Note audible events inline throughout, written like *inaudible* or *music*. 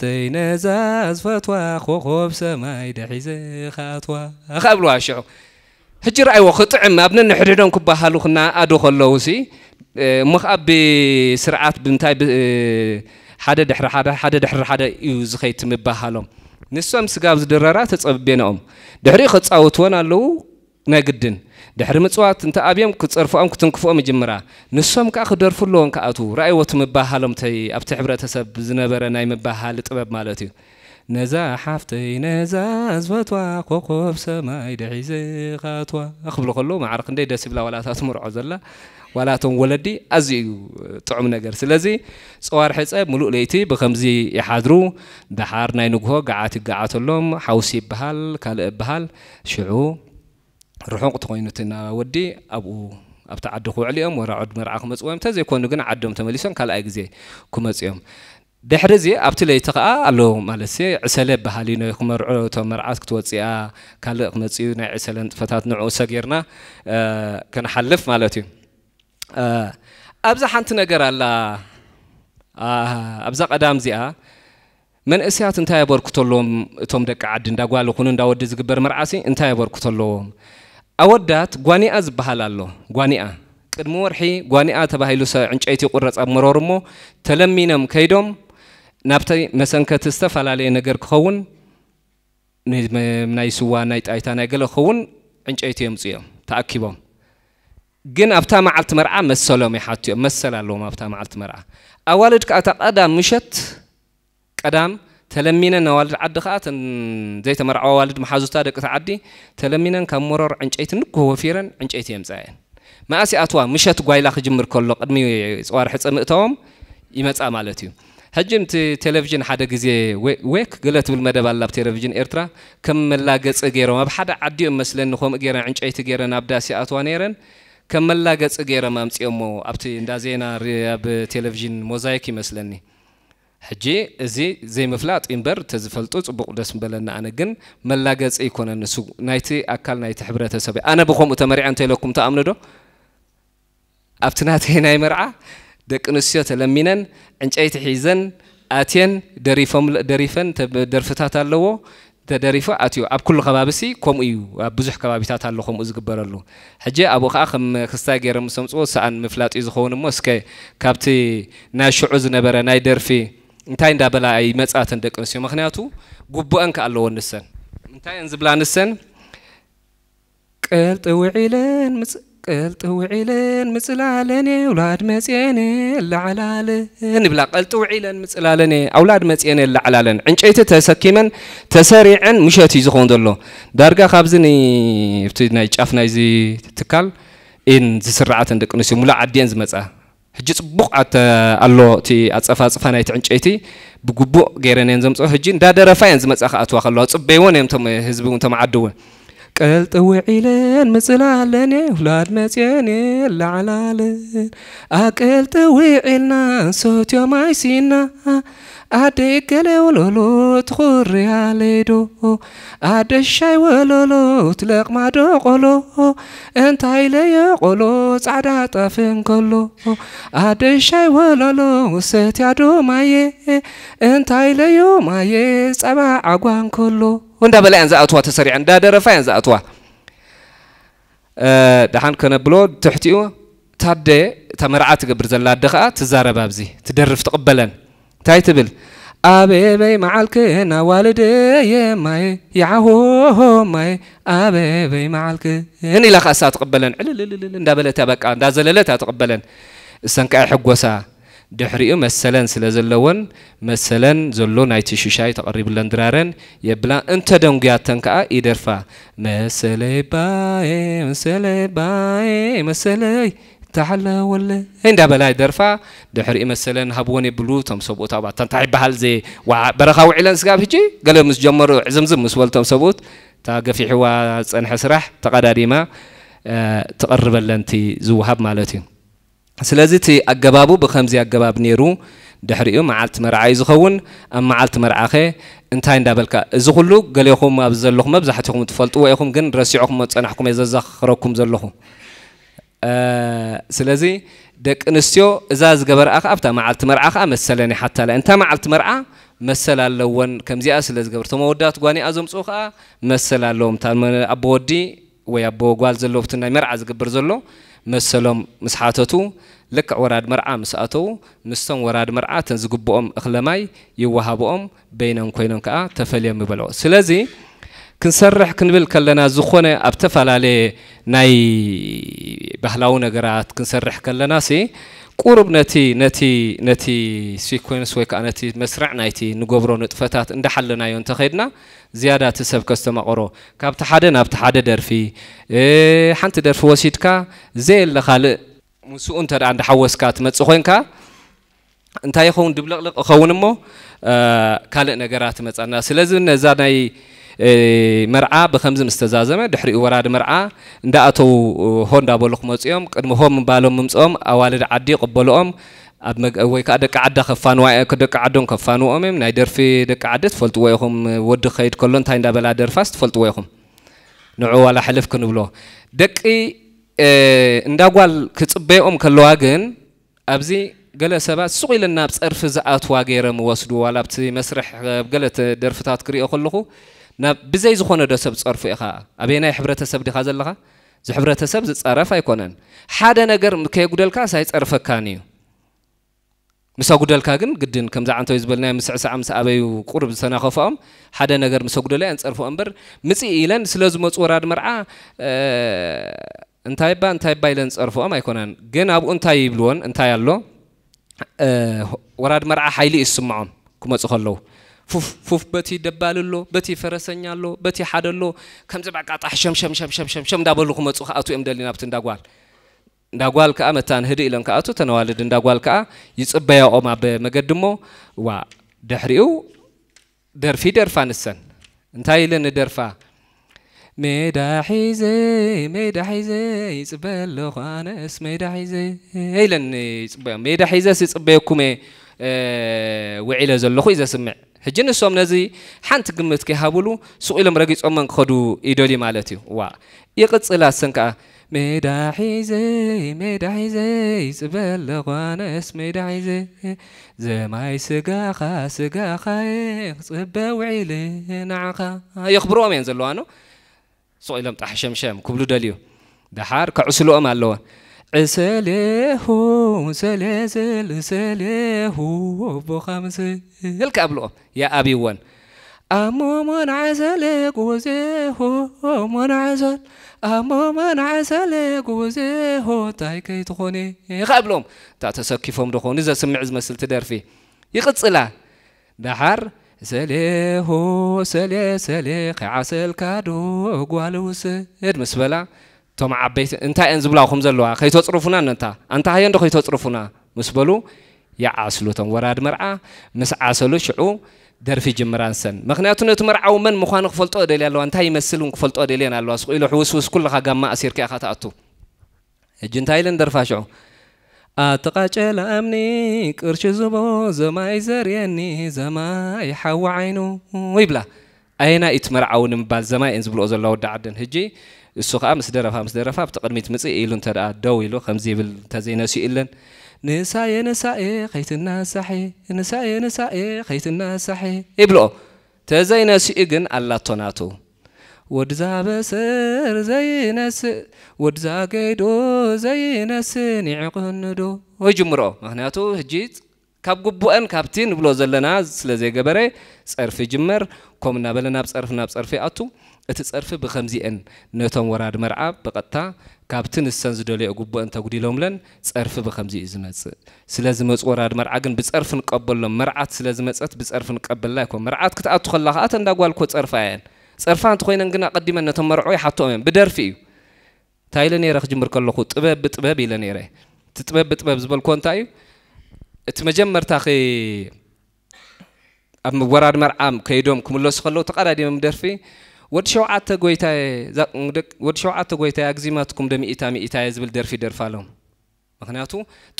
ሓፍተይ ነዛ ዝፈትዋ ኮኾብ ሰማይ ድሒዘ ካትዋ ካብልዋ ሽዑ ሕጂ ረኣይዎ ክጥዕም ኣብ ነንሕድዶም ክበሃሉ ክናኣዱ ከለዉ ሲ እሞ ከዓ ብስርዓት ብምንታይ ሓደ ድሕሪ ሓደ ሓደ ድሕሪ ሓደ እዩ ዝኸይድ ምባሃሎም ንሶም ስጋብ ዝድረራ ተፀብቤነኦም ድሕሪ ክፃውትዎን ኣለዉ ናይ ግድን ድሕሪ ምፅዋት እንተ ኣብዮም ክፀርፍኦም ክትንክፍኦም መጀመርያ ንሶም ከዓ ክደርፉ ኣለዎም ከኣቱ ረኣይወት ምባሃሎም ኣብቲ ሕብረተሰብ ዝነበረ ናይ ምባሃል ጥበብ ማለት እዩ ነዛ ሓፍተይ ነዛ ዝፈትዋ ኮኮብ ሰማይ ድሒዘ ካትዋ ክብሎ ከለዉ መዓር ክንደይ ደስ ይብላ ዋላታ ትምርዖ ዘላ ዋላቶም ወለዲ ኣዝዩ ጥዑም ነገር ስለዚ ፀዋር ሕፀ ሙሉእ ለይቲ ብከምዚ ይሓድሩ ድሓር ናይ ንግሆ ገዓት ይገዓተሎም ሓውሲ ይበሃል ካልእ ይበሃል ሽዑ رحوق تقوينتنا ودي أبو أبتع عدوكو عليهم ورا عد مرعاك مزقوهم تازي يكونوا قنا عدوهم تماليسون كالا إقزي كمزقوهم دحرزي أبتي لي تقع ألو مالسي عسالة بحالينا يكم رعو تمرعاك توزيها كالا إقمزقوهنا عسالة فتات نوعو ساقيرنا أه كان حلف مالتي أه أبزا حانت نقر ألا أه أبزا قدام زيها من أسيات انتايا بور كتولوهم توم دك عدن داقوالو كنون داود دزق برمرعاسي انتايا بور كتولوهم أودات غواني أز بحلالو غواني أ ቅድሚ ወርሒ ጓኒኣ ተባሂሉ ዕንጨይቲ ይቁረፅ ኣብ መረርሞ ተለሚኖም ከይዶም ናብቲ መሰንከቲ ዝተፈላለየ ነገር ክኸውን ናይ ስዋ ናይ ጣይታ ናይ ገለ ክኸውን ዕንጨይቲ የምፁ እዮም ተኣኪቦም ግን ኣብታ መዓልቲ መርዓ መሰሎም ይሓቱ እዮም መሰል ኣለዎም ኣብታ መዓልቲ መርዓ ኣዋልድ ከዓ እታ ቀዳም ምሸት ቀዳም تلمينا نوالد عد خات زي تمرع والد محازو تادك تعدي تلمينا كمرر عنجيت نكو وفيرا عنجيت يمزاين ما أسي أتوا مشت قايلا خجمر كله قدمي صوار حس أمتهم يمتع مالتيو هجم تلفزيون حدا جزء ويك قلت بالمدى باللاب تلفزيون إرترا كم لاجس غيره ما بحدا عدي مثلا نخوم غيره عنجيت غيره نبداسي أتوا نيرن كم لاجس غيره ما مسيومو أبتي ندازينا رياب تلفزيون موزايك مثلني ሕጂ እዚ ዘይምፍላጥ እምበር ተዝፈልጡ ፅቡቕ ደስ ንበለና ኣነ ግን መላገፂ ይኮነ ንሱ ናይቲ ኣካል ናይቲ ሕብረተሰብ ኣነ ብከምኡ ተመሪዐ እንተኢለኩም ተኣምኑ ዶ ኣብቲ ናተይ ናይ መርዓ ደቂ ኣንስትዮ ተለሚነን ዕንጨይቲ ሒዘን ኣትየን ደሪፈን ደርፍታት ኣለዎ ተደሪፈ ኣትዮ ኣብ ኩሉ ከባቢ ሲ ከምኡ እዩ ኣብ ብዙሕ ከባቢታት ኣሎ ከምኡ ዝግበረሉ ሕጂ ኣብኡ ከዓ ከም ክስታይ ገይሮም ሰምፅዎ ሰኣን ምፍላጥ እዩ ዝኸውን እሞ እስከ ካብቲ ናይ ሽዑ ዝነበረ ናይ ደርፊ انتاي دا بلا اي مصات اند قنسي مخنياتو غبو انك الله ونسن انتاي انزبلا نسن قلت وعيلن مس قلت وعيلن مصلالني اولاد مزيني لعلالن بلا قلت وعيلن مصلالني اولاد مزيني لعلالن عنجيت تسكيمن تسريعا مشات يزخون دلو دارغا خابزني افتي ناي قفنا زي تكال ان زسرعه اند قنسي مولا عدي انز مصا ሕጂ ፅቡቕ ኣሎ እቲ ኣፀፋፅፋ ናይቲ ዕንጨይቲ ብግቡእ ገይረን እየን ዘምፅኦ ሕጂ እንዳደረፋ እየን ዝመፃ ክኣትዋ ከለዋ ፅበይዎን እዮም ህዝቢ እውን ተመዓድውን قل طويعلن مزلالن اولاد مزياني لعلالن اقل طويعلن صوت يوم عايسينا أديك لولولو تخوري علي دو أدي الشاي ولولو تلق ما دو قولو انت عيلي قولو تعدى طفن قولو أدي الشاي ولولو ستيا دو مايي انت عيلي مايي بلا انزا أتوا تسريع ندا درفا انزا أه، أتوا دحان كنا بلو تحتيو تادة تمرعة قبر زلا دخاء تزار بابزي تدرف تقبلا تاي تبل بي معلك هنا والدي ماي هو ماي بي معلك هني لا خاصة لا لا لا لا لا لا ل ድሕሪኡ መሰለን ስለ ዘለወን መሰለን ዘሎ ናይቲ ሽሻይ ተቐሪብለን ድራረን የብላ እንተ ደንጉያተን ከዓ ይደርፋ መሰለይ ባዬ መሰለይ ባዬ መሰለይ ተሓለወለ እንዳ በላይ ደርፋ ድሕሪኡ መሰለን ሃብዎን የብሉ እቶም ሰብኡት ኣብኣ እንታይ ይበሃል ዘ በረኻ ውዒለን ስጋብ ሕጂ ገለ ምስ ጀመሩ ዕዝምዝም ምስ በልቶም ሰብኡት እታ ገፊሕዋ ፀንሐ ስራሕ ተቐዳዲማ ተቐርበለንቲ ዝውሃብ ማለት እዩ ስለዚ እቲ ኣገባቡ ብከምዚ ኣገባብ ነይሩ ድሕሪኡ መዓልቲ መርዓ እዩ ዝኸውን ኣብ መዓልቲ መርዓኸ እንታይ እንዳበልካ እዚ ኩሉ ገሌኹም ኣብ ዘለኹም መብዛሕትኹም ትፈልጥዎ ኢኹም ግን ረሲዕኹም ፀናሕኩም እየ ዘዘኽረኩም ዘለኹ ስለዚ ደቂ ኣንስትዮ እዛ ዝገበርኣ ኣብታ መዓልቲ መርዓ ከዓ መሰለኒ ሓታለ እንታ መዓልቲ መርዓ መሰል ኣለወን ከምዚኣ ስለ ዝገብር ቶም ወዳት ጓኒኣ ዘምፅኡ ከዓ መሰል ኣለዎም ኣቦ ወዲ ወይ ኣቦ ጓል ዘለውቲ ናይ መርዓ ዝግብር ዘሎ መሰሎም ምስ ሓተቱ ልክዕ ወራድ መርዓ ምስ ኣተዉ ምስቶም ወራድ መርዓ ተን ዝግብኦም እኽለማይ ይወሃብኦም በይኖም ኮይኖም ከዓ ተፈልዮም ይበልዑ ስለዚ ክንሰርሕ ክንብል ከለና ዝኾነ ኣብ ዝተፈላለየ ናይ ባህላዊ ነገራት ክንሰርሕ ከለና ሲ ቁሩብ ነቲ ነቲ ነቲ ሲኮንስ ወይ ከዓ ነቲ መስርዕ ናይቲ ንገብሮ ንጥፈታት እንዳሓለናዮ እንተኸይድና ዝያዳ እቲ ሰብ ከስተማቕሮ ካብቲ ሓደ ናብቲ ሓደ ደርፊ ሓንቲ ደርፊ ወሲድካ ዘየለ ካልእ ምስኡ እንተ ደኣ እንዳሓወስካ ትመፅእ ኮንካ እንታይ ይኸውን ድብልቕልቕ ይኸውን እሞ ካልእ ነገራት ትመፃና ስለዚ ነዛ ናይ መርዓ ብከምዚ ምስ ተዛዘመ ድሕሪኡ ወራዲ መርዓ እንዳኣተው ሆ እንዳበሉ ክመፅኦም ቅድሚ ሆም ባሎም ምምፅኦም ኣዋልድ ዓዲ ይቕበልኦም ወይ ከዓ ደቂ ዓዳ ደቂ ዓዶም ከፋንዎም እዮም ናይ ደርፊ ደቂ ዓዲ ትፈልጥዎ ኢኹም ወዲ ከይድ ከሎ እንታይ እንዳበላ ደርፋስ ትፈልጥዎ ኢኹም ንዑ ዋላ ሕልፍ ክንብሎ ደቂ እንዳ ጓል ክፅበይኦም ከለዋ ግን ኣብዚ ገለ ሰባት ስቕ ኢለ ናብ ፀርፊ ዝኣትዋ ገይረ ምወስዱ ዋላ ኣብቲ መስርሕ ገለ ደርፍታት ክሪኦ ከለኹ ናብ ብዘይ ዝኾነ ዶ ሰብ ፀርፉ ኢኻ ኣበየናይ ሕብረተሰብ ዲኻ ዘለኻ ዝሕብረተሰብ ዝፀረፍ ኣይኮነን ሓደ ነገር ከየጉደልካ ሳይፀርፈካን እዩ ምስ ኣጉደልካ ግን ግድን ከምዛ ዓንተ እዩ ዝበልና ምስዕሳዕ ምስ ኣበዩ ቁርብ ዝተናኸፍኦም ሓደ ነገር ምስ ኣጉደለያ ንፀርፎ እምበር ምፅኢ ኢለን ስለ ዝመፁ ወራድ መርዓ እንታይ ባ እንታይ ባ ኢለን ዝፀርፎኦም ኣይኮነን ግን ኣብኡ እንታይ ይብልዎን እንታይ ኣሎ ወራድ መርዓ ሓይሊ እዩ ዝስምዖም ክመፁ ከለዉ فوف فوف بتي دبالو بتي فرسنيالو بتي حدلو كم زبعة قطع شم شم شم شم شم شم دابلكم متصخ أتو إم دلنا بتن دقوال دقوال كأ متان هدي إلهم كأتو تنوالد دقوال كأ يتبيا أو ما بمقدمه ودحريو درفي درفان السن انتهي لنا درفا ميدا حيزي ميدا حيزي يتبلو خانس ميدا حيزي إلهم ميدا حيزي يتبيا كومي وعيلة زلخو إذا سمع ሕጂ ንሶም ነዚ ሓንቲ ግምት ከይሃብሉ ሱቕ ኢሎም ረጊፆመን ክኸዱ ይደልዩ ማለት እዩ ዋ ይቕፅላሰን ከዓ ሜዳ ሒዘይ ሜዳ ሒዘይ ፅበለ ኳነስ ሜዳ ሒዘይ ዘማይ ስጋኻ ስጋኻየ ክፅበ ውዒል ንዓኻ የኽብርኦም እየን ዘለዋኖ ሱቕ ኢሎም ጣሕ ሸምሸም ክብሉ ደልዩ ድሓር ከዕስልኦም ኣለዋ سلاه سلازل سلاه بخمسة الكابلو يا أبي ون أمو من عسلك وزيه من عسل أمو من عسلك وزيه تاي كي تخوني قبلهم تا تسكفهم دخون إذا سمع زمسل تدار فيه يقتصلا دحر سلاه سلاه سلاه عسل كادو قوالوس مسبلا እቶም ዓበይቲ እንታይ እየን ዝብላው ከም ዘለዋ ከይተፅርፉና ነታ ኣንታ ሃየ እንዶ ከይተፅርፉና ምስ በሉ ይዓስሉ እቶም ወራድ መርዓ ምስ ዓሰሉ ሽዑ ደርፊ ጅምራንሰን ምክንያቱ ነቲ መርዓዊ መን ምዃኑ ክፈልጦ ደልየ ኣለዋ እንታይ ይመስል እውን ክፈልጦ ደልየን ኣለዋ ስቁ ኢሉ ሕውስውስ ኩልካ ጋማ ኣሲርካ ኢኻ ተኣቱ ሕጂ እንታይ ኢለን ደርፋ ሽዑ ኣተቓጨላ እምኒ ቅርሺ ዝቦ ዘማይ ዘርየኒ ዘማይ ሓዊ ዓይኑ ይብላ ኣየና ኢት መርዓዊ ንምባል ዘማይ እን ዝብልኦ ዘለዋ ወዲ ዓድን ሕጂ እሱ ከዓ ምስ ደረፋ ምስ ደረፋ ብቲ ቅድሚት ምፅእ ኢሉ እንተ ደኣ ደው ኢሉ ከምዚ ይብል እንተዘይነሲኡ ኢለን ንሳየ ንሳኤ ከይትናሳሐ ንሳየ ንሳኤ ከይትናሳሐ ይብልኦ ተዘይነሲኡ ግን ኣላቶ ናቱ ወድዛ በሰር ዘይነስእ ወድዛ ገይዶ ዘይነስእ ኒዕቕንዶ ይጅምሮ ምክንያቱ ሕጂ ካብ ግቡአን ካብቲ ንብሎ ዘለና ስለ ዘይገበረ ፀርፊ ጅመር ከም እናበለ ናብ ፀርፊ ናብ ፀርፊ ኣቱ እቲ ፀርፊ ብከምዚአን ነቶም ወራድ መርዓብ ብቐጥታ ካብቲ ንሰን ዝደልዮ ጉቡእ እንተጉዲሎምለን ፀርፊ ብከምዚ እዩ ዝመፅእ ስለ ዝመፁ ወራድ መርዓ ግን ብፀርፊ ንቀበሎም መርዓት ስለ ዝመፀት ብፀርፊ ንቀበልና ይኮን መርዓት ክትኣቱ ከላ ከዓ ተንዳ ጓልኮ ፀርፋ እየን ፀርፋ እንተኮይነን ግን ኣቐዲመን ነቶም መርዑ ይሓትኦም እዮም ብደርፊ እዩ እንታይ ኢለ ነይረ ክጅምር ከለኹ ጥበብ ብጥበብ ኢለ ነይረ እቲ ጥበብ ብጥበብ ዝበልኮ እንታይ እዩ እቲ መጀመርታ ኣብ ወራድ መርዓ ከይዶም ክምለሱ ከለዉ ተቀዳዲሞም ደርፊ ወዲ ሸውዓተ ጎይታየ ኣግዚማትኩም ደ ሚእታ ሚእታየ ዝብል ደርፊ ደርፋ ኣሎም ምክንያቱ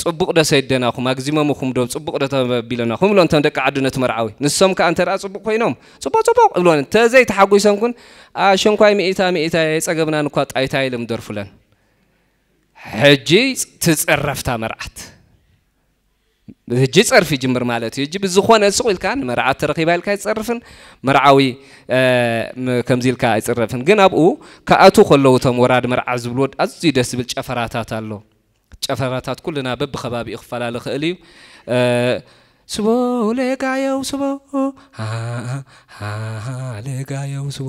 ፅቡቕ ደ ሰይደናኹም ኣግዚመምኹም ዶ ፅቡቕ ዶ ተቢለናኹም ኢሎ እንቶም ደቂ ዓዱነት መርዓዊ ንሶም ከዓ እንተ ፅቡቅ ኮይኖም ፅቡቅ ፅቡቕ ፅቡቕ እብሎን ተዘይተሓጒሶም ግን ኣሸንኳይ ሚእታ ሚእታየ ፀገምናን እኳ ጣይታ ኢሎም ደርፉለን ሕጂ ትፅረፍታ መርዓት ህጂ ፀርፊ ይጅምር ማለት እዩ ህጂ ብዝኾነ ስቕ ኢልካ ንመርዓ ተረኺባ ኢልካ ኣይፀርፍን መርዓዊ ከምዚ ኢልካ ኣይፅርፍን ግን ኣብኡ ካብኣቱ ከለዉ እቶም ወራድ መርዓ ዝብልዎ ኣዝዩ ደስ ዝብል ጨፈራታት ኣሎ ጨፈራታት ኩልና በብከባቢኡ ክፈላለ ክእል እዩ ስቦ ለጋየው ስቦ ለጋየው ስቦ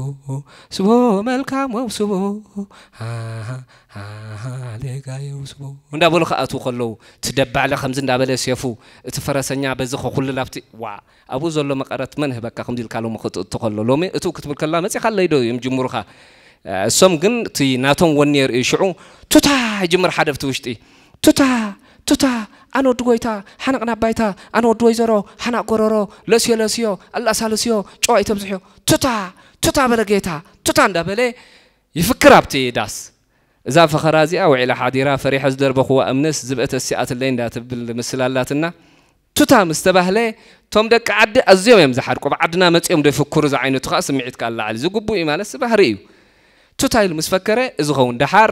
ስቦ መልካም ወብ ስቦ ለጋየው ስቦ እንዳበሉ ከኣትዉ ከለዉ እቲ ደባዕለ ከምዚ እንዳበለ ሴፉ እቲ ፈረሰኛ በዚ ከኩሉ ናብቲ ዋ ኣብኡ ዘሎ መቐረት መን ህበካ ከምዚ ኢልካ ሎም ክትእቱ ከሎ ሎሚ እቱ ክትብል ከላ መፅኻ ኣለይዶ እዮም ጅምሩኻ እሶም ግን እቲ ናቶም ወኒ የርኢ ሽዑ ቱታ ይጅምር ሓደብቲ ውሽጢ ቱታ توتا انا دويتا حنا قنا بايتا انا دويزرو حنا قرورو لسيو لسيو الله سالسيو جو ايتم زيو توتا توتا بلا جيتا توتا اندا بلا يفكر ابتي داس اذا فخرازي او الى حاديرا فريح حزدر بخو امنس زبت السيات اللي اندا تبل مسلالاتنا توتا مستبهله توم دك عد ازيو يمزحرقو بعدنا مصيوم دفكر زعينو تخاس ميعتك الله علي زغبو يمال سبهريو ቱታ ኢሉ ምስ ፈከረ እዚ ኸውን ድሓር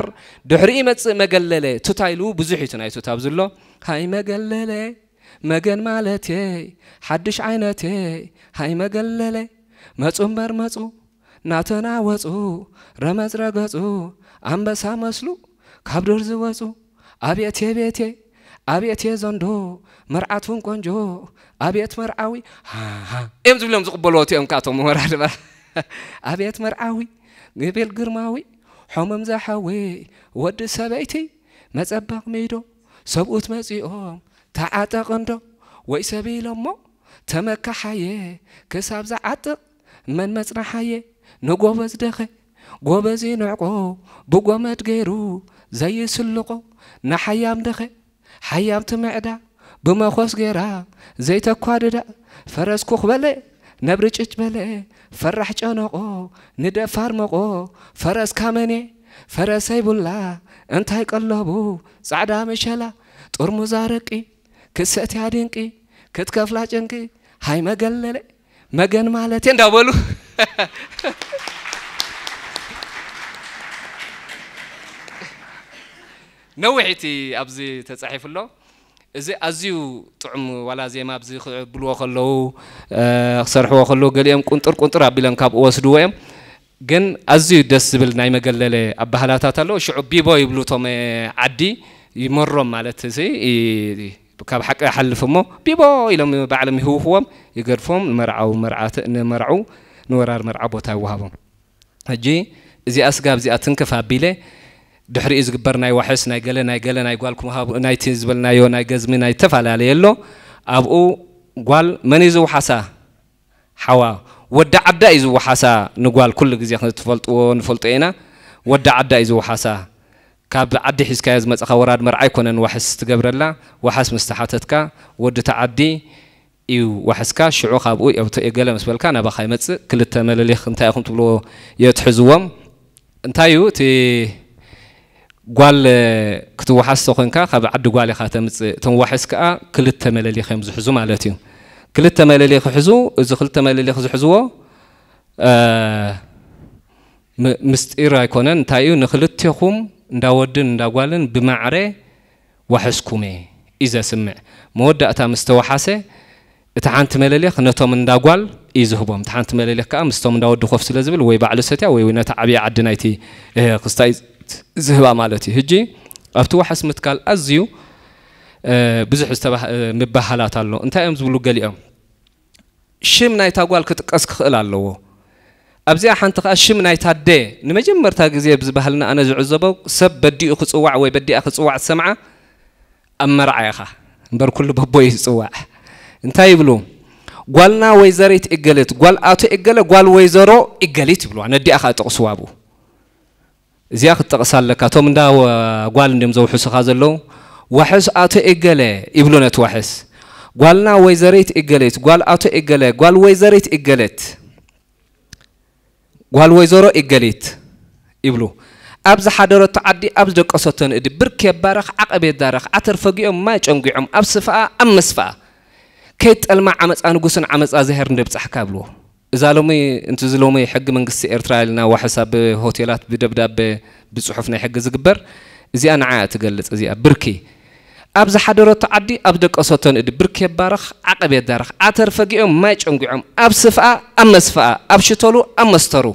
ድሕሪ መፅእ መገለለ ቱታ ኢሉ ብዙሕ እዩ ናይ ቱታ ኣብ ዘሎ ሃይ መገለለ መገን ማለት የ ሓድሽ ዓይነት የ ሃይ መገለለ መፁ እምበር መፁ ናተናወፁ ረመፅ ረገፁ ኣንበሳ መስሉ ካብ ዶር ዝወፁ ኣብየት ኣብየትየ የ ኣብየት የ ዘንዶ መርዓት እውን ቆንጆ ኣብየት መርዓዊ እዮም ዝብሎም ዝቕበልዎት እዮም ካቶም ወራድ *laughs* ኣብየት መርዓዊ ግቤል ግርማዊ ሕሙም ዝሓዊ ወዲ ሰበይቲ መጸበቕ ሚዶ ሰብኡት መጺኦም ተዓጠቕንዶ ወይ ሰብ ኢሎሞ ተመካሓየ ክሳብ ዝዓጥቕ መን መጽናሓየ ንጐበዝ ደኸ ጐበዚ ንዕቆ ብጐመድ ገይሩ ዘይስልቆ ንሓያም ደኸ ሓያምቲ ምዕዳ ብመኾስ ገይራ ዘይተኳድዳ ፈረስኩ ክበለ ነብርጭጭ በለ ፈራሕ ጨነቆ ንደፋር መቆ ፈረስ ካመኔ ፈረሰይ ቡላ እንታይ ቀለቡ ጻዕዳ መሸላ ጥርሙዝ አረቂ ክሰትያ ድንቂ ክትከፍላ ጭንቂ ሃይ መገለለ መገን ማለት እንዳበሉ ነዊሕ ኣብዚ ተጻሒፉ ኣሎ እዚ ኣዝዩ ጥዑም ዋላ ዜማ ብዚ ክብልዎ ከለዉ ክሰርሕዎ ከለዉ ገሊኦም ቁንጥር ቁንጥር ኣቢሎም ካብኡ ወስድዎ እዮም ግን ኣዝዩ ደስ ዝብል ናይ መገለለ ኣባህላታት ኣለዎ ሽዑ ቢቦ ይብሉ እቶም ዓዲ ይመሮም ማለት እዚ ካብ ሓቂ ሓልፍ እሞ ቢቦ ኢሎም ባዕሎም ይህውኽዎም ይገድፎም ንመርዓው ንመርዑ ንወራር መርዓ ቦታ ይወሃቦም ሕጂ እዚኣ ስጋብ እዚኣ ትንክፍ ኣቢለ دحر إز قبرنا يوحس نايجلا نايجلا نايقال كم هاب نايتيز بل نايو نايجز من نايتف على ليلو أبو قال من إز وحسا حوا ودع عدا إز وحسا نقال كل جزء خد تفلت ونفلت هنا ودع عدا إز وحسا كاب عدي حس كايز مت أخوراد مرعي كونن وحس تقبر لا وحس مستحاتك ود تعدي يو وحس كا شعو خابو أو تقال مسبل كان بخيمت كل التمال اللي خنتا يخن تبلو يتحزوم انتايو تي قال كتوحس سخنك خب عد قال خاتم تنوحس كأ كل التمل اللي خيم زحزوم على كل التمل اللي خزو إذا كل التمل اللي خزو مستير يكونن تايو نخلت تيخوم داودن داوالن بمعرة وحسكومي إذا سمع مودة أتا مستوى حاسة تحانت ملليخ نتو من داوال إذا هبوم تحانت ملليخ كأم مستوى من داود دخوف سلزبل ويبع لسطيا ويوينة عبي عدنايتي قصتا ትምህርት ዝህባ ማለት እዩ ሕጂ ኣብቲ ዋሓስ ምትካል ኣዝዩ ብዙሕ ምባሃላት ኣሎ እንታይ እዮም ዝብሉ ገሊኦም ሽም ናይታ ጓል ክጥቀስ ክኽእል ኣለዎ ኣብዚኣ ሓንቲ ከዓ ሽም ናይታ ደ ንመጀመርታ ግዜ ብዝባሃልና ኣነ ዝዕዘቦ ሰብ በዲኡ ክፅዋዕ ወይ በዲኣ ክፅዋዕ ሰምዓ ኣብ መርዓ ኢኻ እምበር ኩሉ በቦይ ዝፅዋዕ እንታይ ይብሉ ጓልና ወይዘሪት እገለት ጓል ኣቶ እገለ ጓል ወይዘሮ እገሊት ይብልዋ ነዲኣ ከዓ ጥቕስዋ ብኡ زياخ تقصال كاتوم داو وقال نيم زو حس هذا لو وحس أت إجلة إبلونة وحس قالنا وزاريت إجلت قال أت إجلة قال وزاريت إجلت قال وزارة إجلت إبلو أبز حضرة تعدي أبز دك أصلاً إد بركة برق عقب الدرق عتر فجيم ما يجنجيم أبصفاء أمصفاء كيت المعمس أنا جوسن عمس أزهر نبص حكابلو እዛ ሎሚ እንት እዚ ሎሚ ሕጊ መንግስቲ ኤርትራ ኢልና ዋሕሳብ ሆቴላት ብደብዳቤ ብፅሑፍ ናይ ሕጊ ዝግበር እዚኣ ንዓ ትገልፅ እዚኣ ብርኪ ኣብ ዝሓደረቶ ዓዲ ኣብ ደቀሰቶን እድ ብርኪ የባርኽ ዓቐብ የዳርኽ ኣተርፈጊኦም ማይ ጨንጒዖም ኣብ ስፍኣ ኣብ መስፍኣ ኣብ ሽተሉ ኣብ መስተሩ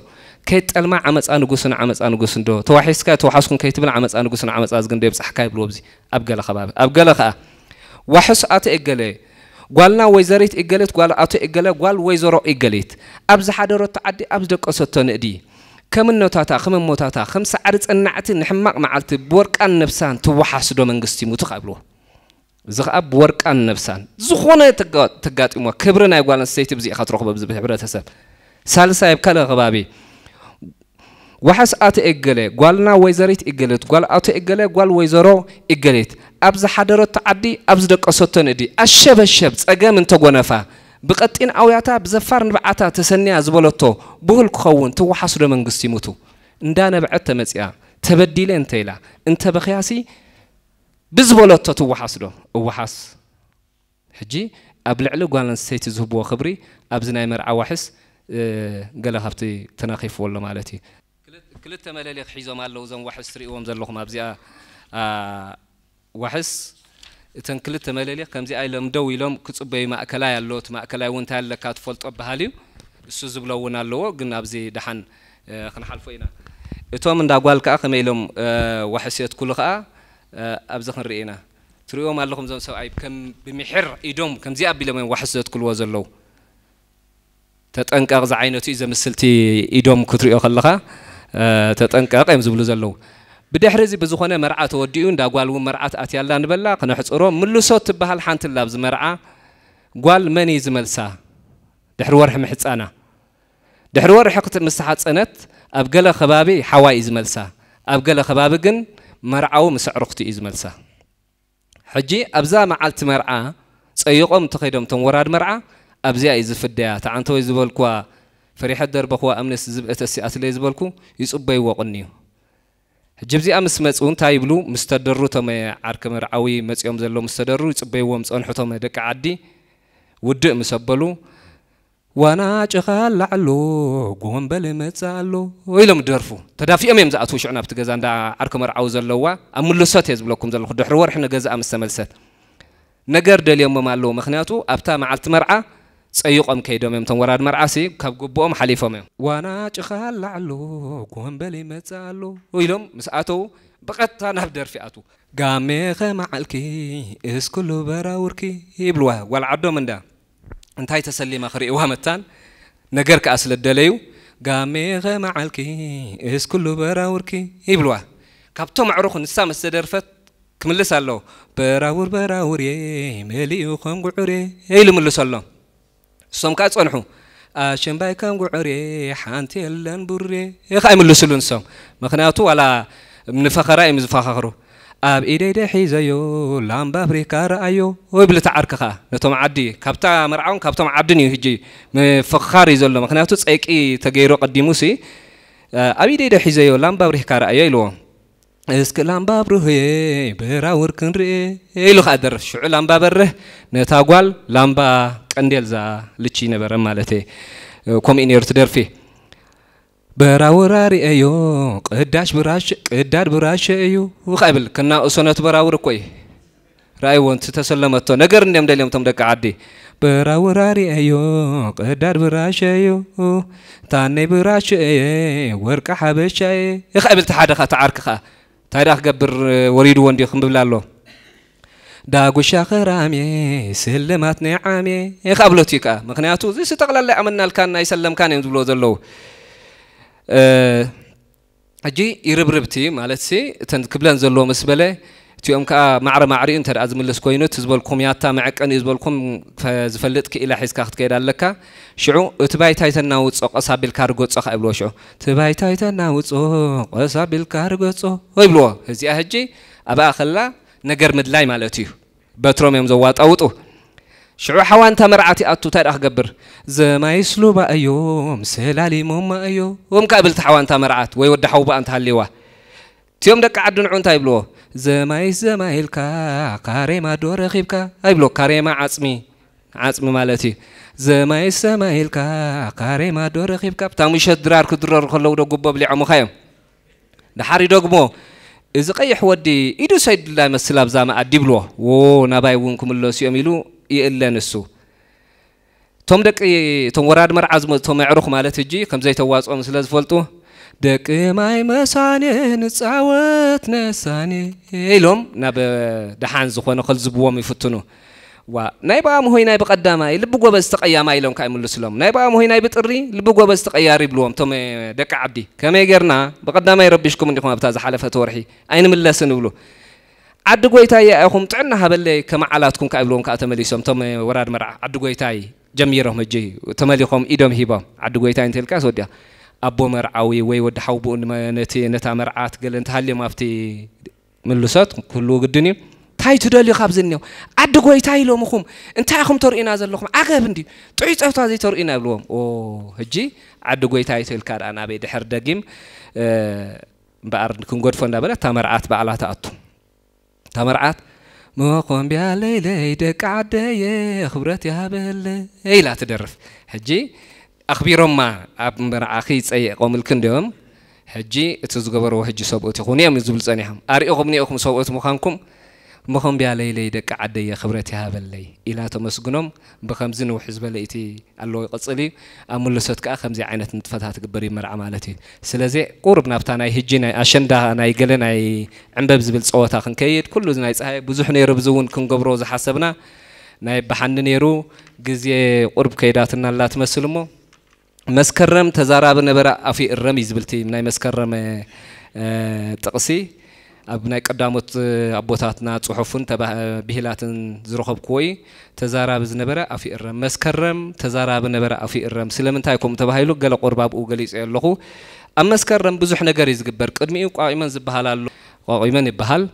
ከይጠልማ ዓመፃ ንጉስን ዓመፃ ንጉስን ዶ ተዋሒስካ ተዋሓስኩም ከይትብል ዓመፃ ንጉስን ዓመፃ ዝግን ደብፃሕካ ይብልዎ ብዚ ኣብ ገለ ከባቢ ኣብ ገለ ከዓ ዋሕሱ ኣተ የገለ قالنا وزارت إجلت قال أتو إجلة قال وزارة إجلت أبز حدرة تعدي أبز دك أستن دي كم النوتاتا خم النوتاتا خم سعرت النعت نحمق معلت بورك النفسان توحش دو من قصتي متقبله زخ أب بورك النفسان زخونة تقات تقات إما كبرنا يقال السيت بزي خطر خبر بزي بحبرة تسب سال سايب كلا غبابي وحس أتو إجلة قالنا وزارت إجلت قال أتو إجلة قال وزارة إجلت ኣብ ዝሓደረቶ ዓዲ ኣብ ዝደቀሰቶን እዲ ኣሸበሸብ ፀገም እንተጎነፋ ብቐጢን ኣውያታ ብዘፋር ንብዓታ ተሰኒያ ዝበለቶ ብህል ክኸውን ትወሓስዶ መንግስቲ ይሙቱ እንዳነብዐት ተመፅያ ተበዲለ እንተኢላ እንተበኽያሲ ብዝበለቶ ትወሓስዶ እወሓስ ሕጂ ኣብ ልዕሊ ጓል ኣንስተይቲ ዝህብዎ ክብሪ ኣብዚ ናይ መርዓ ዋሕስ ገለ ካብቲ ተናኺፍዎ ኣሎ ማለት እዩ ክልተ መለሌ ክሒዞም ኣለዉ እዞም ዋሕስ ትርእዎም ዘለኹም ኣብዚኣ ዋሕስ እተን ክልተ መለልየ ከምዚ ኢሎም ደው ኢሎም ክፅበዩ ማእከላይ ኣለዎ እቲ ማእከላይ እውን እንታይ ኣለካ ትፈልጦ ኣባሃል እዩ እሱ ዝብሎ እውን ኣለዎ ግን ኣብዚ ድሓን ክንሓልፎ ኢና እቶም እንዳ ጓል ከዓ ከመይ ኢሎም ዋሕስዮት ኩሉ ከዓ ኣብዚ ክንርኢ ኢና ትሪኦም ኣለኹም እዞም ሰብኣይ ከም ብምሕር ኢዶም ከምዚ ኣቢሎም እዮም ዋሕስ ዘትክልዎ ዘለዉ ተጠንቀቕ ዛ ዓይነቱ እዩ ዘምስልቲ ኢዶም ክትሪኦ ከለኻ ተጠንቀቕ እዮም ዝብሉ ዘለዉ بدحرزي بزخونة مرعة توديون دا قالوا مرعة لان بلا قنا حصرو ملسو تبهال حانت اللابز مرعة قال مني زملسا دحر ورح أنا دحر ورح قت مستحات سنت أبقلا خبابي حواي زملسا أبقلا خبابي جن مرعو مسعرقتي زملسا حجي أبزا مع علت مرعة صيقهم تخيدهم تنوراد مرعة أبزا تعنتوا إذا يزبلكوا فريحة دربخوا أمنس أتسي أتلي إذا يزبلكو يسوب بيوقنيه جبزي أمس مسؤون تايبلو مستدرو تما عرك مرعوي مسيوم زلوا مستدرو يصبي ومس أنحو تما دك عدي ودق مسبلو وانا جخال لعلو قوم بلي متسالو ويلم درفو تدافي أميم زعتو شعنا بتجزان دا عرك مرعو زلوا أملو سات يزبلكم زلوا خدحرو ورحنا جزء أمس ملسات نجر دل يوم ما له مخناتو أبتا مع المرعى ፀይቆም ከይዶም እዮም ቶም ወራድ መርዓሲ ካብ ግብኦም ሓሊፎም እዮም ዋና ጭኻ ላዕሉ ጎንበል ኮንበል ኣሉ ኢሎም ምስ ኣተው ብቐጥታ ናብ ደርፊ ኣቱ ጋሜ ኸመዓልኪ እስኩሉ በራውርኪ ይብልዋ ወልዓዶም እንዳ እንታይ ተሰሊማ ክርእዋ መታን ነገር ከዓ ስለ ደለዩ ጋሜ ኸመዓልኪ እስኩሉ በራውርኪ ይብልዋ ካብቶም ኣዕሩኽ ንሳ መስተ ደርፈት ክምልስ ኣሎ በራውር በራውርየ መሊኡ ከም ጉዑርየ ይልምልሰሎም ንሶም ከዓ ፀንሑ ኣሸምባይ ከም ጉዕሬ ሓንቲ የለን ብሬ ከዓ ይምልስሉ ንሶም ምክንያቱ ዋላ ንፈኸራ እዮም ዝፈኻኽሩ ኣብ ኢደይደ ሒዘዮ ላምባ ኣፍሪካ ረኣዮ ይብል እቲ ዓርኪ ከዓ ነቶም ዓዲ ካብታ መርዓውን ካብቶም ዓድን እዩ ሕጂ ምፍኻር እዩ ዘሎ ምክንያቱ ፀይቂ ተገይሮ ቀዲሙሲ ኣብ ኢደይደ ሒዘዮ ላምባ ኣፍሪካ ረኣዮ ኢልዎም اسك لامباب روحي برا وركن ري لو خادر شو لامباب ره نتا غوال لامبا قنديلزا لچي نبر مالته كوم انير تدرفي برا وراري ايو قداش براش قدار براش ايو وقابل كنا اسونت برا وركوي راي وانت تسلمتو نغر نيم دليم تم دك عادي برا ايو قدار براش ايو تاني براش ايو ورك حبش ايو يخابل تحادخ تعارك ታዲያ ክገብር ወሪድዎ እንዲሁ ክምብላ ኣሎ ዳጉሻ ኸራሜ ስልማት ናይ ዓሜ ካብሎት እዩ ከዓ ምክንያቱ እዚ ጠቕላላይ ኣመናልካን ናይ ሰለምካን እዮም ዝብሎ ዘለዉ ሕጂ ይርብርብቲ ማለት እተን ክብለን ዘለዎ ምስ በለ እቲኦም ከዓ ማዕረ ማዕሪኡ እንተ ደኣ ዝምልስ ኮይኑ እቲ ዝበልኩም ያታ መዐቀኒ እዩ ዝበልኩም ዝፈልጥ ክኢላ ሒዝካ ክትከይድ ኣለካ ሽዑ እቲ ባይታ ይተናውፆ ቆሳ ኣቢልካ ርገፆ ካ ይብልዎ ሽዑ እቲ ባይታ ይተናውፆ ቆሳ ኣቢልካ ርገፆ ይብልዎ እዚኣ ሕጂ ኣብኣ ከላ ነገር ምድላይ ማለት እዩ በትሮም እዮም ዘዋጣውጡ ሽዑ ሓዋንታ መርዓት ይኣቱ እንታይ ደኣ ክገብር ዘማይስሉባ እዮም ስላሊሞማ እዮም ካ እብልቲ ሓዋንታ መርዓት ወይ ወዲ ሓውባ እንተሃልይዋ تيوم دك عدن عن تايب لو زماي زماي الكا كاريما دور خيبكا هاي بلو كاريما عصمي عصمي مالتي زماي زماي الكا كاريما دور خيبكا تاميش درار كدرار خلو دو قبب لي عمو خيام دحاري دو قمو إذا قيح ودي إيدو سيد الله مسلاب زاما أدب لو وو نباي ونكم الله سيوميلو يقل نسو تومدك دك توم وراد مرعز توم عروخ مالتي جي كم زي تواز ومسلاز فولتو ደቂ ማይ መሳኔ ንፃወት ነሳኔ ኢሎም ናብ ደሓን ዝኾነ ከልዝብዎም ይፍትኑ ዋ ናይ በኣም ሆይናይ ብቐዳማይ ልቢ ጎበዝ ተቐያማ ኢሎም ካ ይምልስሎም ናይ በኣም ሆይናይ ብጥሪ ልቢ ጎበዝ ተቐያሪ ይብልዎም እቶም ደቂ ዓዲ ከመይ ጌርና ብቐዳማይ ረቢሽኩም እንዲኹም ኣብታ ዝሓለፈት ወርሒ ኣይንምለስን ይብሉ ዓዲ ጎይታይ ኣይኹም ጥዕና ሃበለይ ከመዓላትኩም ካ ይብልዎም ከዓ ተመሊሶም እቶም ወራድ መርዓ ዓዲ ጎይታይ ጀሚሮም እጂ ተመሊኾም ኢዶም ሂቦም ዓዲ ጎይታይ እንትልካ ስወዲያ أبو مرعوي وي ود حوبو نما نتي نتا مرعات قال أنت هل مافتي من لسات كلو قدني تاي تدلي خابزنيو أدو قوي تاي لو مخوم أنت أخم تور إنا زل لخم أغب ندي تعي تور إنا أوه هجي أدو قوي تاي أنا بيد حر دقيم أه بأرد كون قد فون دابلا تامرعات بعلا تأتو تامرعات مقوم بيا ليلي دك عدي خبرتي هابل إيلا تدرف هجي ኣኽቢሮማ ኣብ መርዓኺ ይፀየቖም ልክ እንዲኦም ሕጂ እቲ ዝገበርዎ ሕጂ ሰብኡት ይኹኑ እዮም ዝብል ፀኒሖም ኣሪኦኹም ኒኦኹም ሰብኡት ምዃንኩም ብኸምቢያ ለይለይ ደቂ ዓደየ ክብረት ይሃበለይ ኢላ ተመስግኖም ብከምዚ ንውሕ ዝበለ እቲ ኣለዎ ይቕፅል እዩ ኣብ ምልሶት ከዓ ከምዚ ዓይነት ንጥፈታት ትግበር እዩ መርዓ ማለት እዩ ስለዚ ቁርብ ናብታ ናይ ህጂ ናይ ኣሸንዳ ናይ ገለ ናይ ዕንበብ ዝብል ፀወታ ክንከይድ ኩሉ ናይ ፀሓይ ብዙሕ ነይሩ ብዚ እውን ክንገብሮ ዝሓሰብና ናይ ባሓኒ ነይሩ ግዜ ቁርብ ከይዳትና ኣላ ትመስል እሞ مسكرم تزارب نبرة أفي الرمي زبلتي من مسكرم تقصي أبناء قدامت أبوتاتنا صحفون تبه بهلاتن زرخب كوي تزارب زنبرة أفي الرم مسكرم تزارب نبرة أفي الرم سلمن تايكم تبهيلو قال قرباب وقليس اللهو أم مسكرم بزح نجاريز جبر قدمي وقائما زبهلال وقائما يبهل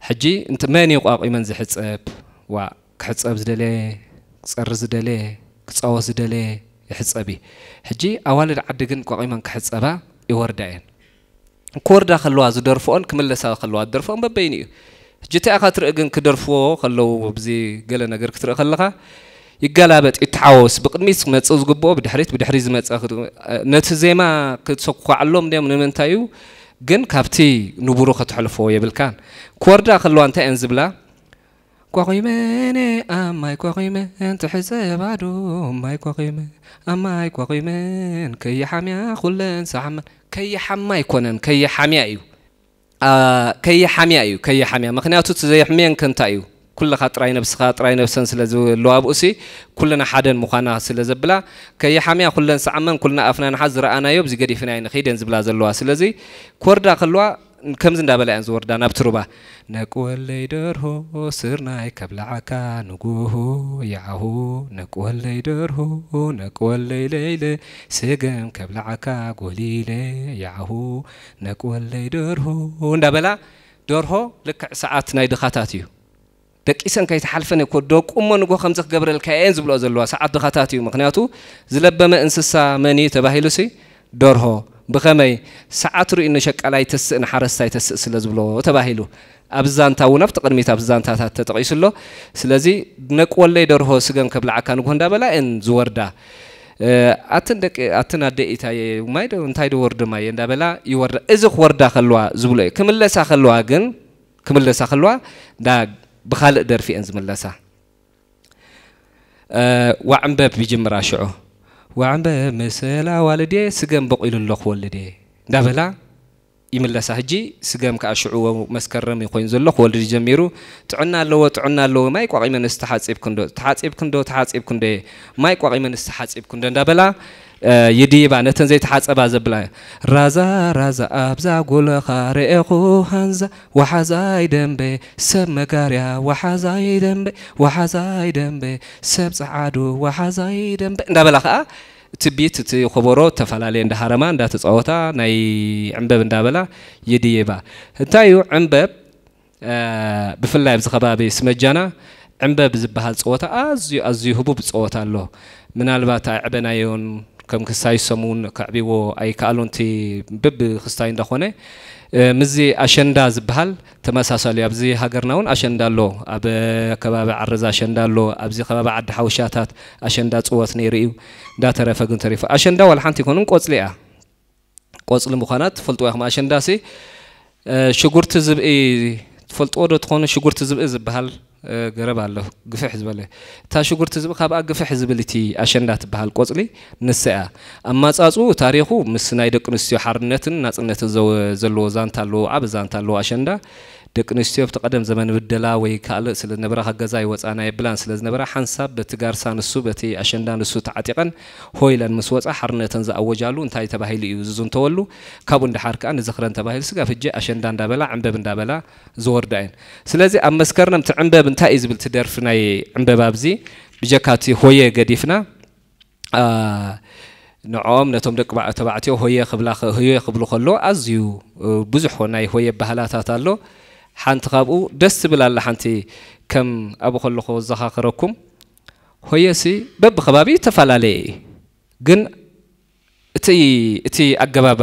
حجي أنت ماني وقائما زحتصاب وكحتصاب زدلي كسر زدلي كتصاوس زدلي يحصبي حجي اوالد عدغن قايما كحصبا يوردين كوردا خلوا زدرفون كملسا خلوا درفون ببيني جيتي اخاطر اغن كدرفو خلوا بزي قال انا غير كتر خلقا يقلابت يتعاوس بقدميس مصو زغبو بدحريت بدحريز مصو نت زيما كتسقو علوم ديم نمنتايو غن كابتي نبورو يا يبلكان كوردا خلوا انت انزبلا كوغيماني أماي كوغيمان تحسب عدو ماي كوغيمان أماي كوغيمان كي حميا خلان سعما كي حماي كونن كي حميا إيو كي حميا إيو كي حميا مخنياتو تزي حميان كنتا إيو كل خاطراي نفسها طراي نفسن سلازو لوابؤسي كلنا حدن مخانا سلازبلا كي حميا خلان سعما كلنا أفنان حزر أنا يوب زي قدي فناين خيدن زبلا زلوا سلازي كوردا خلوا ከምዚ እንዳበላ እየን ዝወርዳ ናብ ትሩባ ነቅወለይ ደርሆ ስርናይ ካብ ላዓካ ንጉሁ ያዕሁ ነቅወለይ ደርሆ ነቅወለይ ለይለ ስገም ካብ ላዓካ ጎሊለ ያዕሁ ነቅወለይ ደርሆ እንዳበላ ደርሆ ልክዕ ሰዓት ናይ ድኻታት እዩ ደቂሰን ከይተሓልፈን እኮ ደቁሞ ንጎ ከምዚ ክገብረልካ እየን ዝብልኦ ዘለዋ ሰዓት ድኻታት እዩ ምክንያቱ ዝለበመ እንስሳ መን ተባሂሉ ሲ ደርሆ ብኸመይ ሰዓት ርኢኒ ሸቃላይ ተስእ ንሓረስታይ ተስእ ስለ ዝብሎ ተባሂሉ ኣብ ዛንታ እውን ኣብቲ ቅድሚት ኣብ ዛንታታት ተጠቂሱ ኣሎ ስለዚ ነቅወለይ ደርሆ ስገን ከብላዓካ ንግሆ እንዳበላ እን ዝወርዳ ኣትን ደቂ ኣትን ኣደኢታ ማይ እንታይ ወርድ ማየ እንዳበላ ይወርዳ እዚ ክወርዳ ከለዋ ዝብሎ እዩ ክምለሳ ከለዋ ግን ክምለሳ ከለዋ ዳ ብካልእ ደርፊ እን ዝምለሳ ዋዕንበብ ይጅምራ ሽዑ ወዓንበ መሰላ ዋለዴ ስገም በቑኢሉ ኣለኹ ወለዴ እንዳበላ ይምለሳ ሕጂ ስገም ከዓ ሽዑዎ መስከረም ኮይኑ ዘሎ ክወልድ ጀሚሩ ጥዕና ኣለዎ ጥዕና ኣለዎ ማይ ቋቒመ ንስተሓፂብክንዶ ተሓፂብክንዶ ተሓፂብክንዶ ማይ ቋቒመ ንስተሓፂብክንዶ እንዳበላ يديب أنا تنزي تحس أبا زبلا رازا رازا أبزا قول خارقو هنزا وحزاي دمبي سب مكاريا وحزاي دمبي وحزاي دمبي سب صعدو وحزاي دمبي نبلا خا تبيت تخبرو تفعل عند هرمان دات صوتا ناي عمبب نبلا يديبا تايو عمبب بفلاي بزخبابي سمجانا عمبب زبها الصوتا أزيو أزيو هبوب صوتا له من البات عبنا ከም ክሳይ ሰሙን ከዕቢዎ ኣይከኣሎንቲ ብብ ክስታይ እንዳኾነ ምዚ ኣሸንዳ ዝበሃል ተመሳሳሊ ኣብዚ ሃገርና እውን ኣሸንዳ ኣሎ ኣብ ከባቢ ዓረዛ ኣሸንዳ ኣሎ ኣብዚ ከባቢ ዓዲ ሓወሻታት ኣሸንዳ ፅወት ነይሩ እዩ እንዳተረፈ ግን ተሪፉ ኣሸንዳ ዋላ ሓንቲ ይኮኑን ቆፅሊ እያ ቆፅሊ ምዃና ትፈልጥዎ ኢኹም ኣሸንዳ ሲ ሽጉርቲ ዝብኢ ትፈልጥዎ ዶ ትኾኑ ሽጉርቲ ዝብኢ ዝበሃል ገረብ ኣሎ ግፍሕ ዝበለ እታ ሽጉርቲ ዝ ካብኣ ግፍሕ ዝብል እቲ ኣሸንዳ ትበሃል ቆፅሊ ንስ እያ ኣብ ማፃፁ ታሪኹ ምስ ናይ ደቂ ኣንስትዮ ሓርነትን ናፅነትን ዘለዎ ዛንታ ኣለዎ ዓብ ዛንታ ኣለዎ ኣሸንዳ دكنستيوب تقدم زمان بدلا ويكال سل نبرة هجزاي وتأنا يبلان سل نبرة حنسب بتجار سان السوبتي عشان دان السوت عتيقا هوي لان مسوات حرنا تنزا أوجالو انتهي تبهي لي يوزون تولو كابون دحرك آن زخرن تبهي لسقى في الجي عشان دان دبلا عم ببن دبلا زور داين سلازي أم مسكرنا مت عم ببن تأيز بالتدار فناي عم ببابزي بجكاتي هوي قديفنا آه ንዕኦም ነቶም ደቂ ተባዕትዮ ሆየ ክብላ ሆየ ክብሉ ከሎ ኣዝዩ ብዙሕ ናይ ሆየ ባህላታት ኣሎ ሓንቲ ካብኡ ደስ ትብል ኣላ ሓንቲ ከም ኣብኡ ከለኹ ዘኻኽረኩም ሆየሲ በቢ ከባቢ ዝተፈላለየ እዩ ግን እቲ እቲ ኣገባባ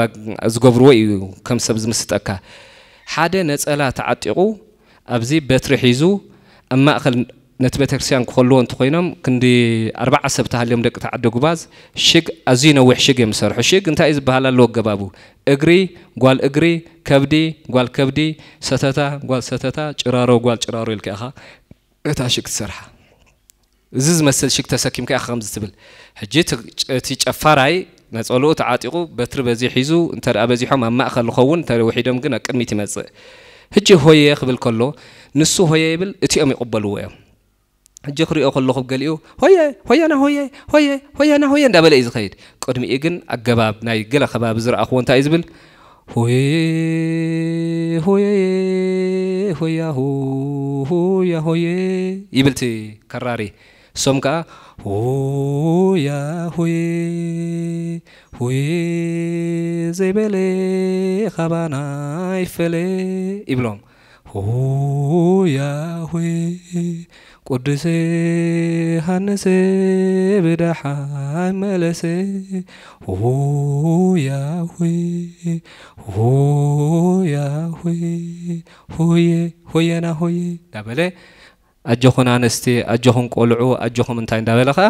ዝገብርዎ እዩ ከም ሰብ ዝምስጠካ ሓደ ነፀላ ተዓጢቑ ኣብዚ በትሪ ሒዙ ኣብ ማእኸል ነቲ ቤተክርስትያን ክኸልዎ እንተኮይኖም ክንዲ ኣርባዓ ሰብ ተሃልዮም ደቂ ተዓደ ጉባዝ ሽግ ኣዝዩ ነዊሕ ሽግ እዮም ዝሰርሑ ሽግ እንታይ እዩ ዝበሃል ኣለዎ ኣገባቡ እግሪ ጓል እግሪ ከብዲ ጓል ከብዲ ሰተታ ጓል ሰተታ ጭራሮ ጓል ጭራሮ ኢልካ ኢኻ እታ ሽግ ትሰርሓ እዚ ዝመስል ሽግ ተሰኪምካ ኢኻ ከምዚ ትብል ሕጂ እቲ ጨፋራይ ነፀልኡ ተዓጢቑ በትሪ በዚ ሒዙ እንተደኣ በዚሖም ኣብ ማእኸል ዝኸውን እንተወሒዶም ግን ኣብ ቅድሚት ይመፅእ ሕጂ ሆየ ክብል ከሎ ንሱ ሆየ ይብል እቲኦም ይቕበልዎ እዮም ሕጂ ክሪኦ ከለኹ ገሊኡ ሆየ ሆየና ሆየ ሆየ ሆየና ሆየ እንዳበለ እዩ ዝኸይድ ቅድሚኡ ግን ኣገባብ ናይ ገለ ከባቢ ዝረኣኽዎ እንታይ እዩ ዝብል ሆየ ሆየ ሆያ ሆያ ሆየ ይብል እቲ ከራሪ እሶም ከዓ ሆያ ሆየ ሆየ ዘይበለ ኸባና ይፈለ ይብሎም ሆያ ሆየ ቅዱስ ሃነሰ ብዳሓን መለሰ ያዌ ያዌ ሆየ ሆየና ሆየ እናበለ ኣጆኹን ኣንስቲ ኣጆኹን ቆልዑ ኣጆኹም እንታይ እንዳበለ ከዓ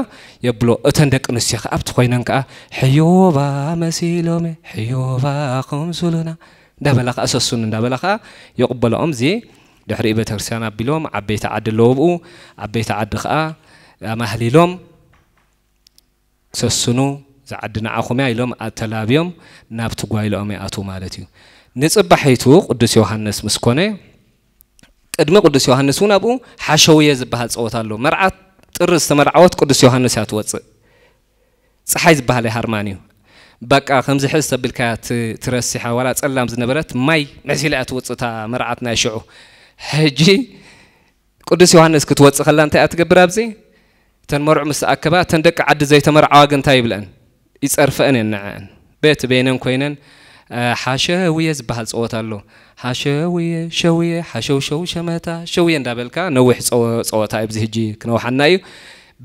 የብሎ እተን ደቂ ኣንስትዮ ከዓ ኣብቲ ኮይነን ከዓ ሕዮባ መሲሎሜ ሕዮባ ከምሱሉና እንዳበላ ከዓ ሰሱን እንዳበላ ከዓ የቕበሎኦም እዚ دحر إبت هرسانا بلوم عبيت عد لوبو عبيت عد خاء مهلي لوم سسنو زعدنا أخو معي لوم التلابيوم نبت جواي لوم أتو مالتيو نصب حيتو قدس يوحناس مسكونة قدم قدس يوحناس هنا بو حشوية زبها تصوت الله مرعت ترس مرعوت قدس يوحناس هاتوت صحيح زبها لهرمانيو بقى خمسة حصة بالكات ترسح ولا تسلم زنبرت ماي مزيلة توت مرعتنا شعو ሕጂ ቅዱስ ዮሃንስ ክትወፅእ ከላ እንታይ እያ ትገብር ኣብዚ እተን መርዑ ምስ ኣከባ እተን ደቂ ዓዲ ዘይተመርዓዋ ግን እንታይ ይብለን ይፀርፈአን እየን ንዕአን ቤት ቤነን ኮይነን ሓሸውየ ዝበሃል ፀወት ኣሎ ሓሸውየ ሸውየ ሓሸውሸው ሸመታ ሸውየ እንዳበልካ ነዊሕ ፀወታ ኣብዚ ሕጂ ክነውሓና እዩ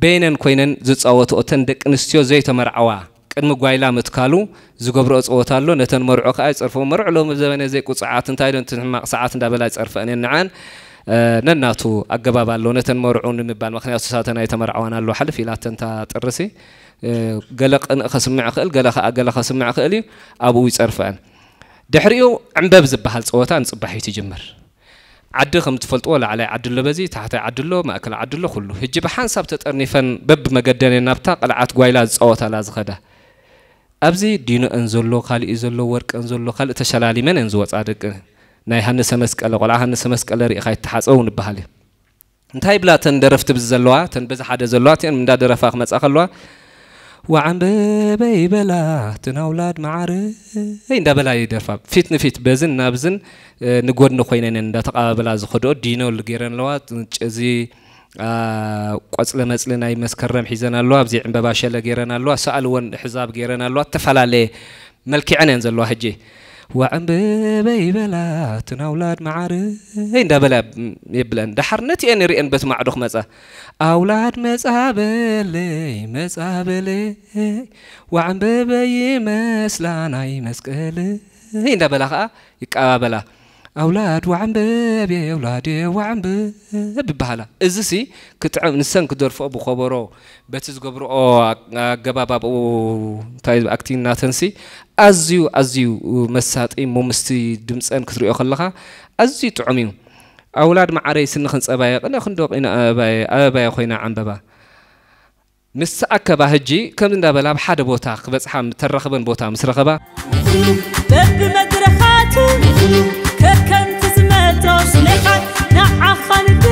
በይነን ኮይነን ዝፃወትኦ እተን ደቂ ኣንስትዮ ዘይተመርዓዋ ቅድሚ ጓይላ ምትካሉ ዝገብሮ ፀወት ኣሎ ነተን መርዑ ከዓ ይፀርፎ መርዑ ሎም ዘበነ ዘይቁፅዓት እንታይ ዶ ሕማቕ ሰዓት እንዳበላ ይፀርፈአን የንዓን ነናቱ ኣገባብ ኣሎ ነተን መርዑ ንምባል ምክንያቱ ሳተና የተመርዓዋን ኣሎ ሓልፍ ኢላተንታ ጥርሲ ገለ ቅንእ ከስምዕ ክእል ገለ ከዓ ገለ ከስምዕ ክእል እዩ ኣብኡ ይፀርፈአን ድሕሪኡ ዕምበብ ዝበሃል ፀወታ ንፅባሒት ይጅምር ዓዲ ከም ትፈልጥዎ ላዕላይ ዓዲ ኣሎ በዚ ታሕታይ ዓዲ ኣሎ ማእከል ዓዲ ኣሎ ኩሉ ሕጂ ብሓንሳብ ተጠርኒፈን በብ መገደን ናብታ ቀልዓት ጓይላ ዝፃወታላ ዝኸዳ ኣብዚ ዲኖአን ዘሎ ካሊእ ዘሎ ወርቀን ዘሎ ካልእ ተሸላሊመን እን ዝወፃ ደቂ ናይ ሃነሰ መስቀለ ቆልዓ ሃነሰ መስቀለ ርኢኻ ይተሓፀው ንበሃል እዩ እንታይ ብላ እተን ደረፍቲ ብዚ ዘለዋ እተን በዚ ሓደ ዘለዋ እቲአን እንዳደረፋ ክመፃ ከለዋ ወዓንበበ ይበላ ትናውላድ ማዓረይ እንዳበላ ይደርፋ ፊት ንፊት በዝን ናብዝን ንጎድኒ ኮይነን እንዳተቃባበላ ዝኸድኦ ዲኖ ገይረን ኣለዋ እዚ قصلا نصلا أي مسكرم حزن الله أبزي عم بباشة لجيران الله سألون حزاب جيران الله تفعل عليه ملك عنن زل الله جي وعم ببي بلا تنا معري إن دبلا يبلن دحرنتي أنا رئن بس مع رخ مزة أولاد مزة بلي وعم ببي مسلا ناي مسكلي إن دبلا خا يكابلا أولاد وعنبب يا أولاد وعنبب ببهلا إذا سي كنت عم نسان كدور فوق أبو خبره بتس قبره أو باب أو تايز أكتين ناتنسي أزيو أزيو مسات إيه دمس أن كتري أخلها أزيو تعميو أولاد ما مع رئيس خنس أبايا أنا خندوق إن أبايا أبايا خوينا بابا مس أكبا هجي كم ندا بلا بحد بوتا قبس حام ترخبن بوتا مسرخبا بب توصل لك نعخنت